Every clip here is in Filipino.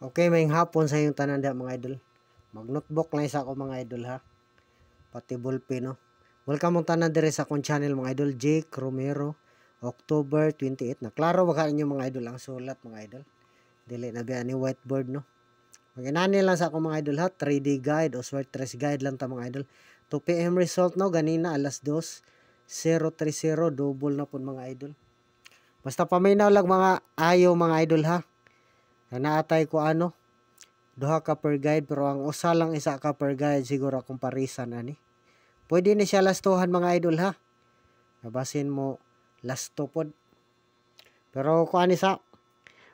Okay, maying hapon sa iyong tanan diha mga idol. Mag-notebook lang sa ako mga idol ha. Pati ballpen no. Welcome mong tanan diri sa akong channel mga idol, Jake Romero, October 28 na. Klaro baka inyo mga idol ang sulat mga idol. Dili na biya ni whiteboard no. Maginani lang sa akong mga idol ha, 3D guide o sword trace guide lang ta mga idol. 2 PM result no ganina alas 2:030 double na pud mga idol. Basta paminaw lang mga ayo mga idol ha na naatay ko ano duha ka per guide pero ang usa lang isa ka per guide siguro akong parisan ani pwede ni siya lastuhan mga idol ha nabasin mo lasto pod pero ko ani sa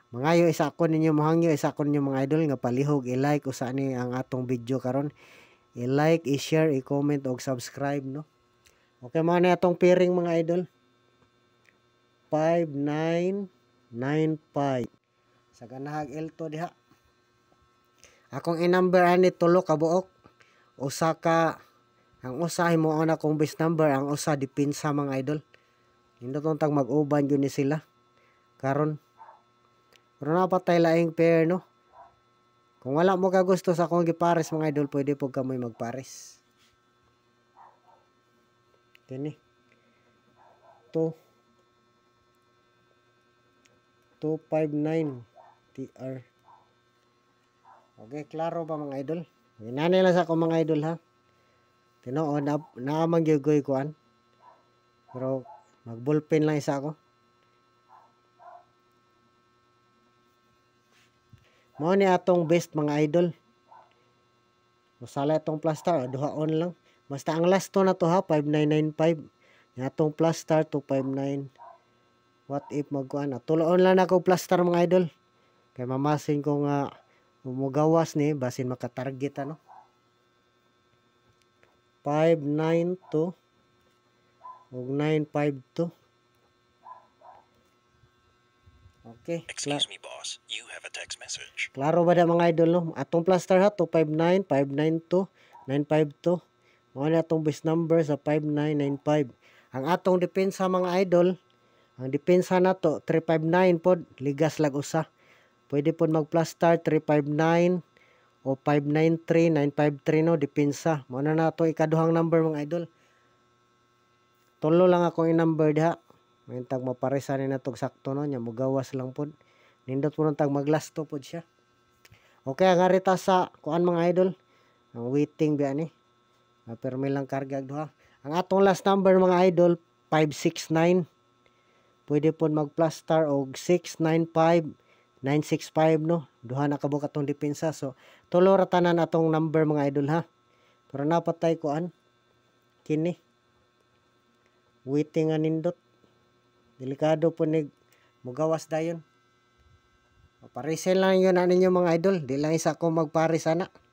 mga yo isa ko ninyo mahangyo isa ko ninyo mga idol nga palihog i-like usa ni ang atong video karon i-like i-share i-comment og subscribe no okay mga ni atong pairing mga idol 5995 sa ganahag L2 diha akong i-number ani tulo ka buok usa ka ang usa himuon na kong best number ang usa dipinsa mga idol hindi tong tag mag-uban yun ni sila karon pero napatay laing pair no kung wala mo ka gusto sa akong gipares mga idol pwede po kamoy magpares kini to 259 TR. Okay, klaro ba mga idol? Hinanay lang sa ako mga idol ha. Tinoo, na, naamang yugoy kuan. Pero, magbullpen lang isa ako. Mao ni atong best mga idol. Masala itong plaster, ah, duhaon lang. Basta ang last to na to ha, 5995. Yatong plaster, 259. What if magkuhan na? Ah, tuloon lang ako plaster mga idol. Kay mamasin ko nga umugawas ni basin makatarget ano. 592 ug 952 Okay. Excuse me, boss. You have a text message. Klaro ba da mga idol no? Atong plaster ha 259 592 952. Mao na atong base number sa 5995. Ang atong depensa mga idol, ang depensa nato 359 pod ligas lag usa. Pwede po mag plus star 359 o 593, 953 no, dipinsa. Muna na ito, ikaduhang number mga idol. Tulo lang akong in-number diha. Ngayon tag maparesa ni na sakto no, nya mugawas lang po. Nindot po nang tag to po siya. Okay, ang harita sa kuan mga idol. Ang waiting biya ni. Permi lang karga duha. Ang atong last number mga idol, 569. Pwede po mag plus star o 695 965 no duha na kabuk atong depensa so tulo ra atong number mga idol ha pero napatay ko an kini waiting anindot delikado po ni mugawas dayon parisel lang yun na ano ninyo mga idol di lang isa ko magpare sana